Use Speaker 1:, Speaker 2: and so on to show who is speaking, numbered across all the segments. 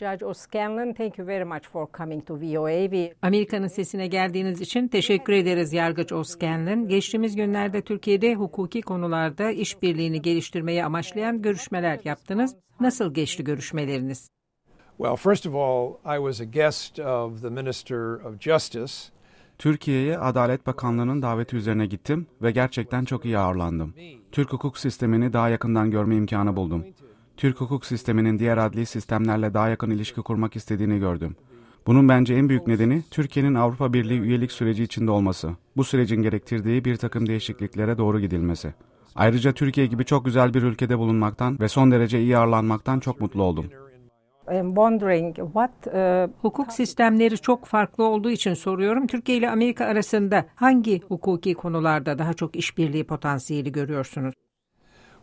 Speaker 1: Judge O'Scanlan, thank you very much for coming to VOA. Amerika'nın sesine geldiğiniz için teşekkür ederiz Yargıç O'Scanlan. Geçtiğimiz günlerde Türkiye'de hukuki konularda işbirliğini geliştirmeyi amaçlayan görüşmeler yaptınız. Nasıl geçti görüşmeleriniz?
Speaker 2: Well, first of all, I was a guest of the Minister of Justice.
Speaker 3: Türkiye'ye Adalet Bakanlığı'nın daveti üzerine gittim ve gerçekten çok iyi ağırlandım. Türk hukuk sistemini daha yakından görme imkanı buldum. Türk hukuk sisteminin diğer adli sistemlerle daha yakın ilişki kurmak istediğini gördüm. Bunun bence en büyük nedeni Türkiye'nin Avrupa Birliği üyelik süreci içinde olması. Bu sürecin gerektirdiği bir takım değişikliklere doğru gidilmesi. Ayrıca Türkiye gibi çok güzel bir ülkede bulunmaktan ve son derece iyi ağırlanmaktan çok mutlu oldum.
Speaker 1: Uh, hukuk sistemleri çok farklı olduğu için soruyorum. Türkiye ile Amerika arasında hangi hukuki konularda daha çok işbirliği potansiyeli görüyorsunuz?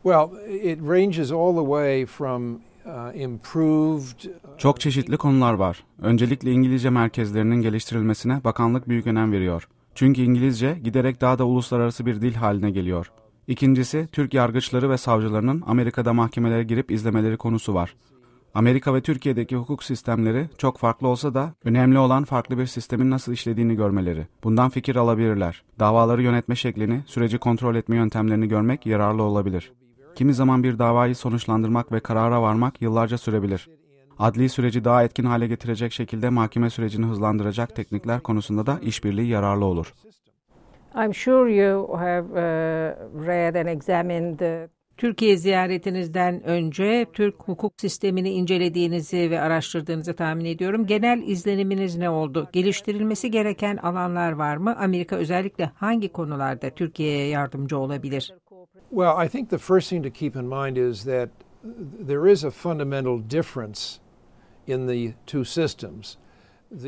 Speaker 2: Well, it ranges all the way from uh, uh,
Speaker 3: çok çeşitli konular var. Öncelikle İngilizce merkezlerinin geliştirilmesine bakanlık büyük önem veriyor. Çünkü İngilizce giderek daha da uluslararası bir dil haline geliyor. İkincisi, Türk yargıçları ve savcılarının Amerika'da mahkemelere girip izlemeleri konusu var. Amerika ve Türkiye'deki hukuk sistemleri çok farklı olsa da önemli olan farklı bir sistemin nasıl işlediğini görmeleri. Bundan fikir alabilirler. Davaları yönetme şeklini, süreci kontrol etme yöntemlerini görmek yararlı olabilir. Kimi zaman bir davayı sonuçlandırmak ve karara varmak yıllarca sürebilir. Adli süreci daha etkin hale getirecek şekilde mahkeme sürecini hızlandıracak teknikler konusunda da işbirliği yararlı olur.
Speaker 1: I'm sure you have uh, read and examined the... Türkiye ziyaretinizden önce Türk hukuk sistemini incelediğinizi ve araştırdığınızı tahmin ediyorum. Genel izleniminiz ne oldu? Geliştirilmesi gereken alanlar var mı? Amerika özellikle hangi konularda Türkiye'ye yardımcı olabilir?
Speaker 2: Well, I think the first thing to keep in mind is that there is a fundamental difference in the two systems.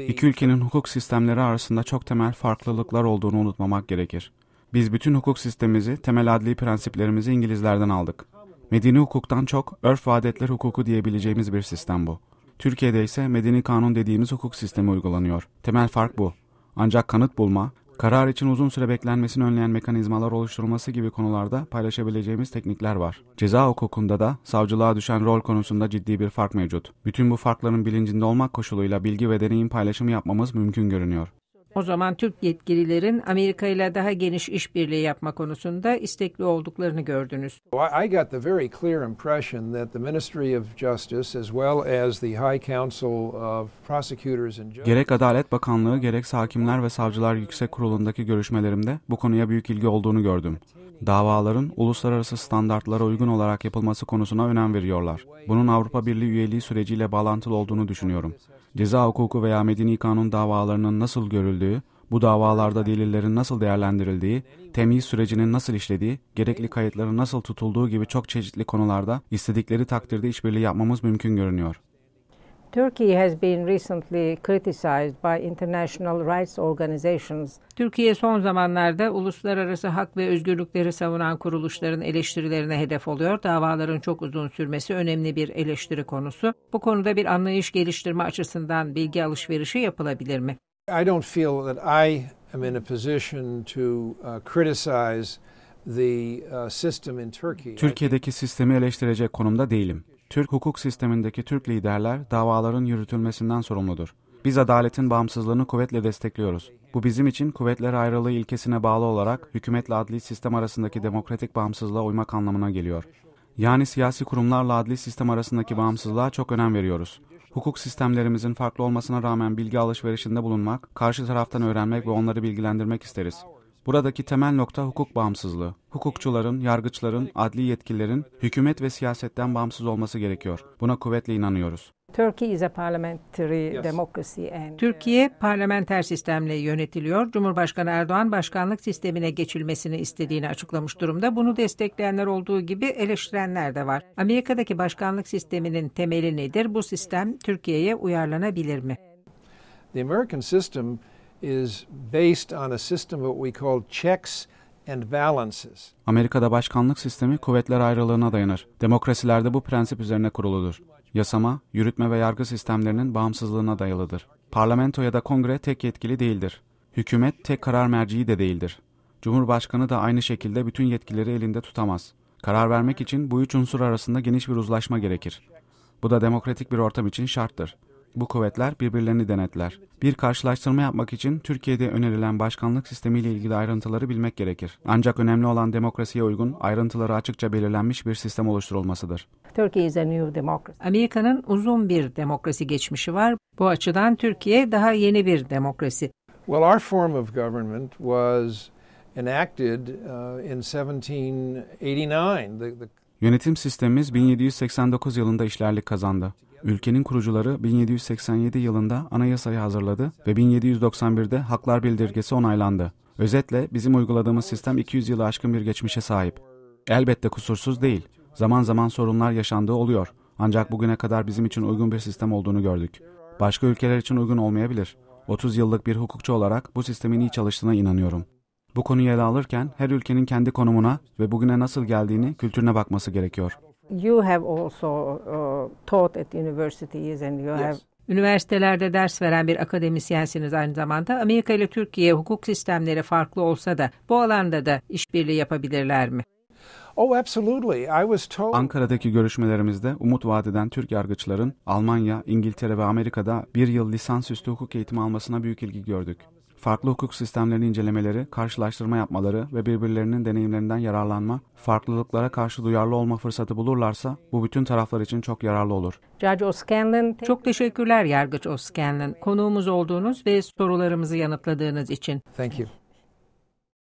Speaker 2: İki
Speaker 3: ülkenin hukuk sistemleri arasında çok temel farklılıklar olduğunu unutmamak gerekir. Biz bütün hukuk sistemimizi, temel adli prensiplerimizi İngilizlerden aldık. Medeni hukuktan çok örf ve adetler hukuku diyebileceğimiz bir sistem bu. Türkiye'de ise medeni kanun dediğimiz hukuk sistemi uygulanıyor. Temel fark bu. Ancak kanıt bulma, Karar için uzun süre beklenmesini önleyen mekanizmalar oluşturulması gibi konularda paylaşabileceğimiz teknikler var. Ceza hukukunda da savcılığa düşen rol konusunda ciddi bir fark mevcut. Bütün bu farkların bilincinde olmak koşuluyla bilgi ve deneyim paylaşımı yapmamız mümkün görünüyor.
Speaker 1: O zaman Türk yetkililerin Amerika ile daha geniş işbirliği yapma konusunda istekli olduklarını gördünüz.
Speaker 2: I got the very clear impression that the Ministry of Justice as well as the High Council of Prosecutors and Judges Gerek
Speaker 3: Adalet Bakanlığı gerek Hakimler ve Savcılar Yüksek Kurulu'ndaki görüşmelerimde bu konuya büyük ilgi olduğunu gördüm. Davaların uluslararası standartlara uygun olarak yapılması konusuna önem veriyorlar. Bunun Avrupa Birliği üyeliği süreciyle bağlantılı olduğunu düşünüyorum ceza hukuku veya medeni kanun davalarının nasıl görüldüğü, bu davalarda delillerin nasıl değerlendirildiği, temyiz sürecinin nasıl işlediği, gerekli kayıtların nasıl tutulduğu gibi çok çeşitli konularda istedikleri takdirde işbirliği yapmamız mümkün görünüyor.
Speaker 1: Turkey has been recently criticized by international rights organizations. Türkiye son zamanlarda uluslararası hak ve özgürlükleri savunan kuruluşların eleştirilerine hedef oluyor. Davaların çok uzun sürmesi önemli bir eleştiri konusu. Bu konuda bir anlayış geliştirme açısından bilgi alışverişi yapılabilir mi?
Speaker 2: I don't feel that I am in a position to uh, criticize uh,
Speaker 3: Türkiye'deki sistemi eleştirecek konumda değilim. Türk hukuk sistemindeki Türk liderler davaların yürütülmesinden sorumludur. Biz adaletin bağımsızlığını kuvvetle destekliyoruz. Bu bizim için kuvvetler ayrılığı ilkesine bağlı olarak hükümetle adli sistem arasındaki demokratik bağımsızlığa uymak anlamına geliyor. Yani siyasi kurumlarla adli sistem arasındaki bağımsızlığa çok önem veriyoruz. Hukuk sistemlerimizin farklı olmasına rağmen bilgi alışverişinde bulunmak, karşı taraftan öğrenmek ve onları bilgilendirmek isteriz. Buradaki temel nokta hukuk bağımsızlığı. Hukukçuların, yargıçların, adli yetkililerin hükümet ve siyasetten bağımsız olması gerekiyor. Buna kuvvetle inanıyoruz.
Speaker 1: Uh, Türkiye parlamenter sistemle yönetiliyor. Cumhurbaşkanı Erdoğan başkanlık sistemine geçilmesini istediğini açıklamış durumda. Bunu destekleyenler olduğu gibi eleştirenler de var. Amerika'daki başkanlık sisteminin temeli nedir? Bu sistem Türkiye'ye uyarlanabilir mi?
Speaker 2: The American system is based on a system of what we call checks
Speaker 3: Amerika'da başkanlık sistemi kuvvetler ayrılığına dayanır. Demokrasilerde bu prensip üzerine kuruludur. Yasama, yürütme ve yargı sistemlerinin bağımsızlığına dayalıdır. Parlamento ya da kongre tek yetkili değildir. Hükümet tek karar merciği de değildir. Cumhurbaşkanı da aynı şekilde bütün yetkileri elinde tutamaz. Karar vermek için bu üç unsur arasında geniş bir uzlaşma gerekir. Bu da demokratik bir ortam için şarttır bu kuvvetler birbirlerini denetler. Bir karşılaştırma yapmak için Türkiye'de önerilen başkanlık sistemiyle ilgili ayrıntıları bilmek gerekir. Ancak önemli olan demokrasiye uygun, ayrıntıları açıkça belirlenmiş bir sistem oluşturulmasıdır.
Speaker 1: Amerika'nın uzun bir
Speaker 2: demokrasi geçmişi var. Bu açıdan Türkiye daha yeni bir demokrasi. Well, our form of government was enacted uh, in 1789. The, the...
Speaker 3: Yönetim sistemimiz 1789 yılında işlerlik kazandı. Ülkenin kurucuları 1787 yılında anayasayı hazırladı ve 1791'de Haklar Bildirgesi onaylandı. Özetle bizim uyguladığımız sistem 200 yılı aşkın bir geçmişe sahip. Elbette kusursuz değil. Zaman zaman sorunlar yaşandığı oluyor. Ancak bugüne kadar bizim için uygun bir sistem olduğunu gördük. Başka ülkeler için uygun olmayabilir. 30 yıllık bir hukukçu olarak bu sistemin iyi çalıştığına inanıyorum. Bu konuyu ele alırken her ülkenin kendi konumuna ve bugüne nasıl geldiğini kültürüne bakması gerekiyor.
Speaker 1: You have also uh, taught at universities and you yes. have Üniversitelerde ders veren bir akademisyensiniz aynı zamanda. Amerika ile Türkiye hukuk sistemleri farklı olsa da bu alanda da işbirliği yapabilirler mi?
Speaker 3: Oh, absolutely. I was told... Ankara'daki görüşmelerimizde umut vadeden Türk yargıçların Almanya, İngiltere ve Amerika'da bir yıl lisansüstü hukuk eğitimi almasına büyük ilgi gördük farklı hukuk sistemlerini incelemeleri, karşılaştırma yapmaları ve birbirlerinin deneyimlerinden yararlanma, farklılıklara karşı duyarlı olma fırsatı bulurlarsa bu bütün taraflar için çok yararlı olur.
Speaker 1: Çok teşekkürler Yargıç O'Scanlan. Konuğumuz olduğunuz ve sorularımızı yanıtladığınız için. Thank you.